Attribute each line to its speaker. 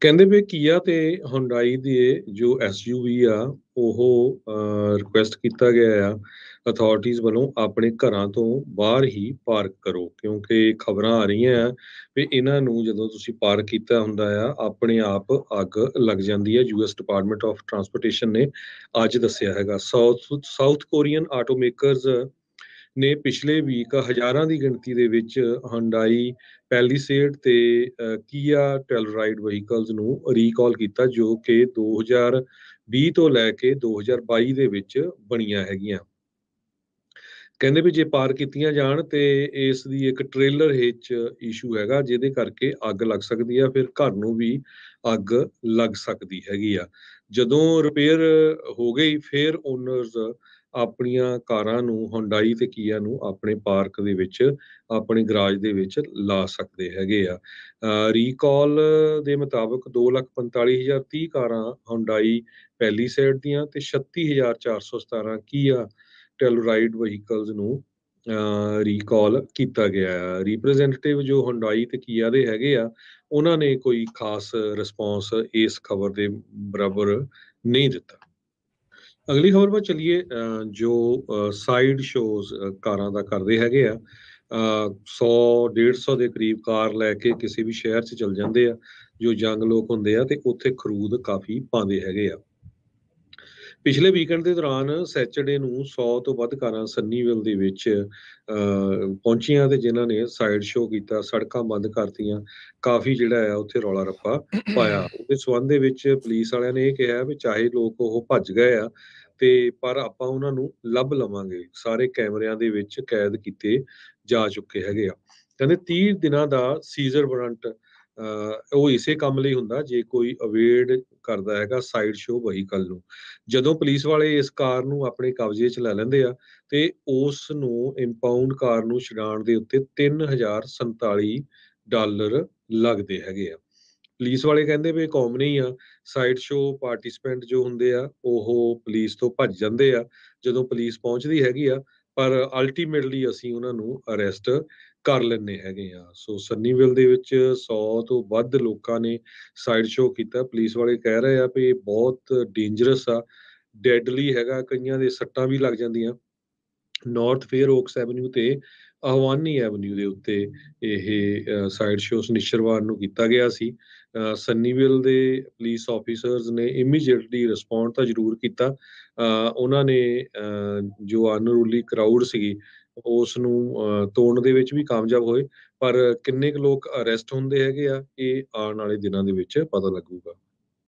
Speaker 1: ਕਹਿੰਦੇ ਵੀ ਕੀਆ ਤੇ ਹੁੰਡਾਈ ਦੇ ਜੋ ਐਸਯੂਵੀ ਆ ਉਹ ਰਿਕੁਐਸਟ ਕੀਤਾ ਗਿਆ ਆ ਅਥਾਰਟੀਆਂ ਵੱਲੋਂ ਆਪਣੇ ਘਰਾਂ ਤੋਂ ਬਾਹਰ ਹੀ ਪਾਰਕ ਕਰੋ ਕਿਉਂਕਿ ਖਬਰਾਂ ਆ ਰਹੀਆਂ ਆ ਵੀ ਇਹਨਾਂ ਨੂੰ ਜਦੋਂ ਤੁਸੀਂ ਪਾਰਕ ਕੀਤਾ ਹੁੰਦਾ ਆ ਆਪਣੇ ਆਪ ਅੱਗ ਲੱਗ ਜਾਂਦੀ ਹੈ ਯੂਐਸ ਡਿਪਾਰਟਮੈਂਟ ਆਫ ਟਰਾਂਸਪੋਰਟੇਸ਼ਨ ਨੇ ਅੱਜ ਦੱਸਿਆ ਹੈਗਾ ਸਾਊਥ ਸਾਊਥ ਕੋਰੀਅਨ ਆਟੋਮੇਕਰਸ ਨੇ ਪਿਛਲੇ ਵੀਕ ਹਜ਼ਾਰਾਂ ਦੀ ਗਿਣਤੀ ਦੇ ਵਿੱਚ ਹੰਡਾਈ ਪੈਲੀਸੇਡ ਤੇ ਕੀਆ ਟੈਲਰਾਈਡ ਵਹੀਕਲਸ ਨੂੰ ਰੀਕਾਲ ਕੀਤਾ ਜੋ ਕਿ 2020 ਤੋਂ ਲੈ ਕੇ 2022 ਦੇ ਵਿੱਚ ਬਣੀਆਂ ਹੈਗੀਆਂ ਕਹਿੰਦੇ ਵੀ ਜੇ ਪਾਰ ਕੀਤੀਆਂ ਜਾਣ ਤੇ ਇਸ ਦੀ ਇੱਕ ਟ੍ਰੇਲਰ ਹਿੱਚ ਇਸ਼ੂ ਹੈਗਾ ਜਿਹਦੇ ਕਰਕੇ ਅੱਗ ਲੱਗ ਸਕਦੀ ਆ ਫਿਰ ਘਰ ਨੂੰ ਵੀ ਅੱਗ ਲੱਗ ਸਕਦੀ ਹੈਗੀ ਆ ਜਦੋਂ ਰਿਪੇਅਰ ਹੋ ਗਈ ਫਿਰ ਓਨਰਸ ਆਪਣੀਆਂ ਕਾਰਾਂ ਨੂੰ ਹੁੰਡਾਈ ਤੇ ਕੀਆ ਨੂੰ ਆਪਣੇ ਪਾਰਕ ਦੇ ਵਿੱਚ ਆਪਣੇ ਗਰਾਜ ਦੇ ਵਿੱਚ ਲਾ ਸਕਦੇ ਹੈਗੇ ਆ ਰੀਕਾਲ ਦੇ ਮੁਤਾਬਕ 245030 ਕਾਰਾਂ ਹੁੰਡਾਈ ਪਹਿਲੀ ਸਾਈਡ ਦੀਆਂ ਤੇ 36417 ਕੀਆ ਰਾਈਡ ਵਹੀਕਲਸ ਨੂੰ ਰੀਕਾਲ ਕੀਤਾ ਗਿਆ ਹੈ ਰਿਪਰੈਜ਼ੈਂਟੇਟਿਵ ਜੋ ਹੁੰਡਾਈ ਤੇ ਕੀਆ ਦੇ ਹੈਗੇ ਆ ਉਹਨਾਂ ਨੇ ਕੋਈ ਖਾਸ ਰਿਸਪੌਂਸ ਇਸ ਖਬਰ ਦੇ ਬਰਾਬਰ ਨਹੀਂ ਦਿੱਤਾ ਅਗਲੀ ਖਬਰ 'ਤੇ ਚਲਿਏ ਜੋ ਸਾਈਡ ਸ਼ੋਜ਼ ਕਾਰਾਂ ਦਾ ਕਰਦੇ ਹੈਗੇ ਆ 100 150 ਦੇ ਕਰੀਬ ਕਾਰ ਲੈ ਕੇ ਕਿਸੇ ਵੀ ਸ਼ਹਿਰ 'ਚ ਚਲ ਜਾਂਦੇ ਆ ਜੋ ਜੰਗ ਲੋਕ ਹੁੰਦੇ ਆ ਤੇ ਉੱਥੇ ਖਰੂਦ ਕਾਫੀ ਪਾਉਂਦੇ ਹੈਗੇ ਆ ਪਿਛਲੇ ਵੀਕਐਂਡ ਦੇ ਦੌਰਾਨ ਸੈਚਰਡੇ ਨੂੰ 100 ਤੋਂ ਵੱਧ ਕਾਰਾਂ ਸੰਨੀਵਿਲ ਦੇ ਵਿੱਚ ਪਹੁੰਚੀਆਂ ਤੇ ਜਿਨ੍ਹਾਂ ਨੇ ਸਾਈਡ ਸ਼ੋਅ ਕੀਤਾ ਸੜਕਾਂ ਬੰਦ ਕਰਤੀਆਂ ਕਾਫੀ ਜਿਹੜਾ ਆ ਉੱਥੇ ਰੌਲਾ ਰੱਪਾ ਪਾਇਆ ਉਹਦੇ ਸਬੰਧ ਦੇ ਵਿੱਚ ਪੁਲਿਸ ਵਾਲਿਆਂ ਨੇ ਇਹ ਕਿਹਾ ਵੀ ਚਾਹੇ ਲੋਕ ਉਹ ਭੱਜ ਗਏ ਆ ਤੇ ਪਰ ਆਪਾਂ ਉਹਨਾਂ ਨੂੰ ਲੱਭ ਲਵਾਂਗੇ ਸਾਰੇ ਕੈਮਰਿਆਂ ਦੇ ਵਿੱਚ ਕੈਦ ਕੀਤੇ ਜਾ ਚੁੱਕੇ ਹੈਗੇ ਆ ਕਹਿੰਦੇ 30 ਦਿਨਾਂ ਦਾ ਸੀਜ਼ਰ ਵਾਰੰਟ ਉਹ ਇਸੇ ਕੰਮ ਲਈ ਹੁੰਦਾ ਜੇ ਕੋਈ ਅਵੇਡ ਕਰਦਾ ਹੈਗਾ ਸਾਈਡ ਸ਼ੋ ਵਹੀਕਲ ਨੂੰ ਜਦੋਂ ਪੁਲਿਸ ਵਾਲੇ ਇਸ ਕਾਰ ਨੂੰ ਆਪਣੇ ਕਬਜ਼ੇ 'ਚ ਲੈ ਲੈਂਦੇ ਆ ਤੇ ਉਸ ਨੂੰ ਇੰਪਾਊਂਡ ਕਾਰ ਨੂੰ ਛਡਾਣ ਦੇ ਉੱਤੇ 3047 ਡਾਲਰ ਲੱਗਦੇ ਹੈਗੇ ਆ ਪੁਲਿਸ ਵਾਲੇ ਕਹਿੰਦੇ ਵੀ ਕੌਮ ਨਹੀਂ ਆ ਸਾਈਡ ਸ਼ੋ ਪਾਰਟਿਸਪੈਂਟ ਜੋ ਹੁੰਦੇ ਆ ਉਹ ਪੁਲਿਸ ਤੋਂ ਭੱਜ ਜਾਂਦੇ ਆ ਜਦੋਂ ਪੁਲਿਸ ਪਹੁੰਚਦੀ ਹੈਗੀ ਆ ਪਰ ਅਲਟੀਮੇਟਲੀ ਅਸੀਂ ਉਹਨਾਂ ਨੂੰ ਅਰੈਸਟ ਕਰ ਲੈਨੇ ਹੈਗੇ ਆ ਸੋ ਸੰਨੀਵਿਲ ਦੇ ਵਿੱਚ 100 ਤੋਂ ਵੱਧ ਲੋਕਾਂ ਨੇ ਸਾਈਡ ਸ਼ੋ ਕੀਤਾ ਪੁਲਿਸ ਵਾਲੇ ਕਹਿ ਰਹੇ ਆ ਵੀ ਇਹ ਬਹੁਤ ਡੇਂਜਰਸ ਆ ਡੈਡਲੀ ਹੈਗਾ ਕਈਆਂ ਦੇ ਸੱਟਾਂ ਵੀ ਲੱਗ ਜਾਂਦੀਆਂ ਨਾਰਥ ਫੇਅਰ ਓਕਸ ਐਵਨਿਊ ਤੇ ਆਹਵਾਨੀ ਐਵਨਿਊ ਦੇ ਉੱਤੇ ਇਹ ਸਾਈਡ ਸ਼ੋ ਸਨਿਸ਼ਰਵਾਰ ਨੂੰ ਕੀਤਾ ਗਿਆ ਸੀ ਸੰਨੀਵਿਲ ਦੇ ਪੁਲਿਸ ਆਫੀਸਰਸ ਨੇ ਇਮੀਡੀਏਟਲੀ ਰਿਸਪੌਂਡ ਤਾਂ ਜ਼ਰੂਰ ਕੀਤਾ ਉਹਨਾਂ ਨੇ ਜੋ ਅਨਰੂਲੀ ਕਰਾਊਡ ਸੀਗੀ ਉਸ ਨੂੰ ਤੋੜਨ ਦੇ ਵਿੱਚ ਵੀ ਕਾਮਯਾਬ ਹੋਏ ਪਰ ਕਿੰਨੇ ਕੁ ਲੋਕ ਅਰੈਸਟ ਹੁੰਦੇ ਹੈਗੇ ਆ ਇਹ ਆਉਣ ਵਾਲੇ ਦਿਨਾਂ ਦੇ ਵਿੱਚ ਪਤਾ ਲੱਗੂਗਾ